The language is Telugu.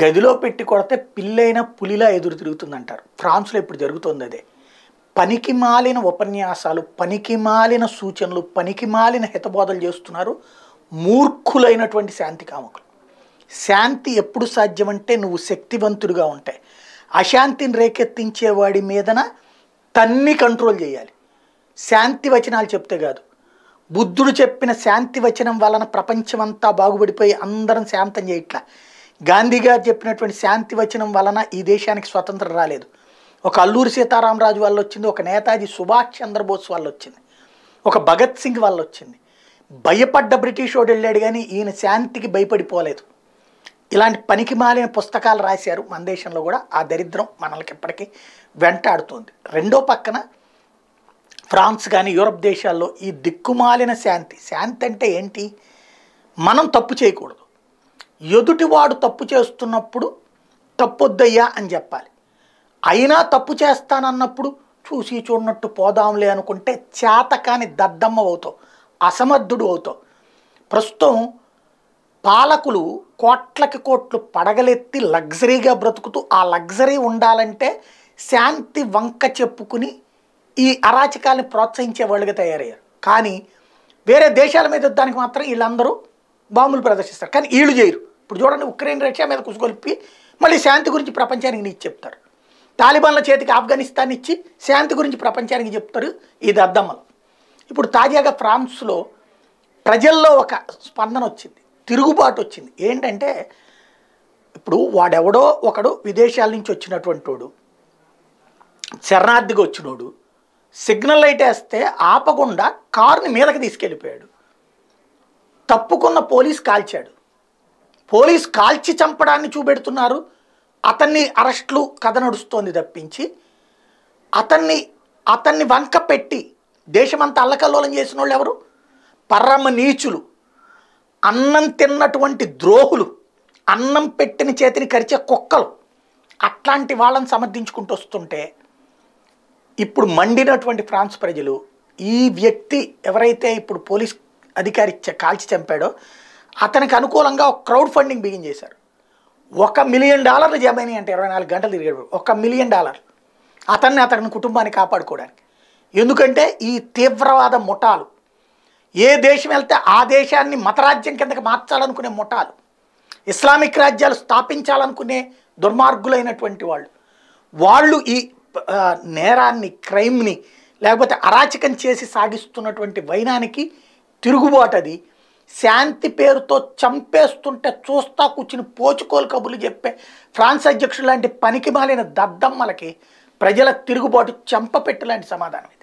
గదిలో పెట్టి కొడితే పిల్లైన పులిలా ఎదురు తిరుగుతుందంటారు ఫ్రాన్స్లో ఇప్పుడు జరుగుతుంది అదే పనికి మాలిన ఉపన్యాసాలు పనికి మాలిన సూచనలు పనికి మాలిన హితబోధలు చేస్తున్నారు మూర్ఖులైనటువంటి శాంతి కామకులు శాంతి ఎప్పుడు సాధ్యమంటే నువ్వు శక్తివంతుడిగా ఉంటే అశాంతిని రేకెత్తించేవాడి మీదన తన్ని కంట్రోల్ చేయాలి శాంతి వచనాలు చెప్తే కాదు బుద్ధుడు చెప్పిన శాంతి వచనం వలన ప్రపంచమంతా బాగుపడిపోయి అందరం శాంతం చేయట్లా గాంధీ గారు చెప్పినటువంటి శాంతి వచనం వలన ఈ దేశానికి స్వతంత్రం రాలేదు ఒక అల్లూరి సీతారామరాజు వల్ల వచ్చింది ఒక నేతాజీ సుభాష్ చంద్రబోస్ వల్ల వచ్చింది ఒక భగత్ సింగ్ వల్ల వచ్చింది భయపడ్డ బ్రిటిష్ వాడు వెళ్ళాడు కానీ ఈయన శాంతికి భయపడిపోలేదు ఇలాంటి పనికి మాలిన పుస్తకాలు రాశారు మన దేశంలో కూడా ఆ దరిద్రం మనల్కి ఇప్పటికీ వెంటాడుతుంది రెండో పక్కన ఫ్రాన్స్ కానీ యూరప్ దేశాల్లో ఈ దిక్కుమాలిన శాంతి శాంతి అంటే ఏంటి మనం తప్పు చేయకూడదు ఎదుటివాడు తప్పు చేస్తున్నప్పుడు తప్పొద్దయ్యా అని చెప్పాలి అయినా తప్పు చేస్తానన్నప్పుడు చూసి చూడనట్టు పోదాంలే అనుకుంటే చేతకాని దద్దమ్మ అవుతావు అసమర్థుడు అవుతావు ప్రస్తుతం పాలకులు కోట్లకి కోట్లు పడగలెత్తి లగ్జరీగా బ్రతుకుతూ ఆ లగ్జరీ ఉండాలంటే శాంతి వంక చెప్పుకుని ఈ అరాచకాల్ని ప్రోత్సహించే వాళ్ళుగా తయారయ్యారు కానీ వేరే దేశాల మీద యుద్ధానికి మాత్రం వీళ్ళందరూ బాంబులు ప్రదర్శిస్తారు కానీ వీళ్ళు చేయరు ఇప్పుడు చూడండి ఉక్రెయిన్ రష్యా మీద కుసుగొలిపి మళ్ళీ శాంతి గురించి ప్రపంచానికి నీచి చెప్తారు తాలిబాన్ల చేతికి ఆఫ్ఘనిస్తాన్ ఇచ్చి శాంతి గురించి ప్రపంచానికి చెప్తారు ఇది దద్దమ్మలు ఇప్పుడు తాజాగా ఫ్రాన్స్లో ప్రజల్లో ఒక స్పందన వచ్చింది తిరుగుబాటు వచ్చింది ఏంటంటే ఇప్పుడు వాడెవడో ఒకడు విదేశాల నుంచి వచ్చినటువంటి వాడు శరణార్థిగా వచ్చినోడు సిగ్నల్ లైట్ వేస్తే ఆపకుండా కారుని మీదకి తీసుకెళ్ళిపోయాడు తప్పుకున్న పోలీస్ కాల్చాడు పోలీస్ కాల్చి చంపడాన్ని చూపెడుతున్నారు అతన్ని అరెస్టులు కథ నడుస్తోంది తప్పించి అతన్ని అతన్ని వంక పెట్టి దేశమంతా అల్లకల్లోలం చేసిన వాళ్ళు ఎవరు పరమ నీచులు అన్నం తిన్నటువంటి ద్రోహులు అన్నం పెట్టిన చేతిని కరిచే కుక్కలు అట్లాంటి వాళ్ళని సమర్థించుకుంటూ వస్తుంటే ఇప్పుడు మండినటువంటి ఫ్రాన్స్ ప్రజలు ఈ వ్యక్తి ఎవరైతే ఇప్పుడు పోలీస్ అధికారి కాల్చి చంపాడో అతనికి అనుకూలంగా ఒక క్రౌడ్ ఫండింగ్ బిగిన్ చేశారు ఒక మిలియన్ డాలర్లు జమైనాయి అంటే ఇరవై నాలుగు గంటలు తిరిగాడు ఒక మిలియన్ డాలర్లు అతన్ని అతని కుటుంబాన్ని కాపాడుకోవడానికి ఎందుకంటే ఈ తీవ్రవాద ముఠాలు ఏ దేశం వెళ్తే ఆ దేశాన్ని మతరాజ్యం కిందకి మార్చాలనుకునే ముఠాలు ఇస్లామిక్ రాజ్యాలు స్థాపించాలనుకునే దుర్మార్గులైనటువంటి వాళ్ళు వాళ్ళు ఈ నేరాన్ని క్రైమ్ని లేకపోతే అరాచకం చేసి సాగిస్తున్నటువంటి వైనానికి తిరుగుబాటు అది శాంతి పేరుతో చంపేస్తుంటే చూస్తా కూర్చుని పోచుకోలు కబుర్లు చెప్పే ఫ్రాన్స్ అధ్యక్షుడు లాంటి పనికి మాలిన దద్దమ్మలకి ప్రజల తిరుగుబాటు చెంపపెట్టు లాంటి సమాధానం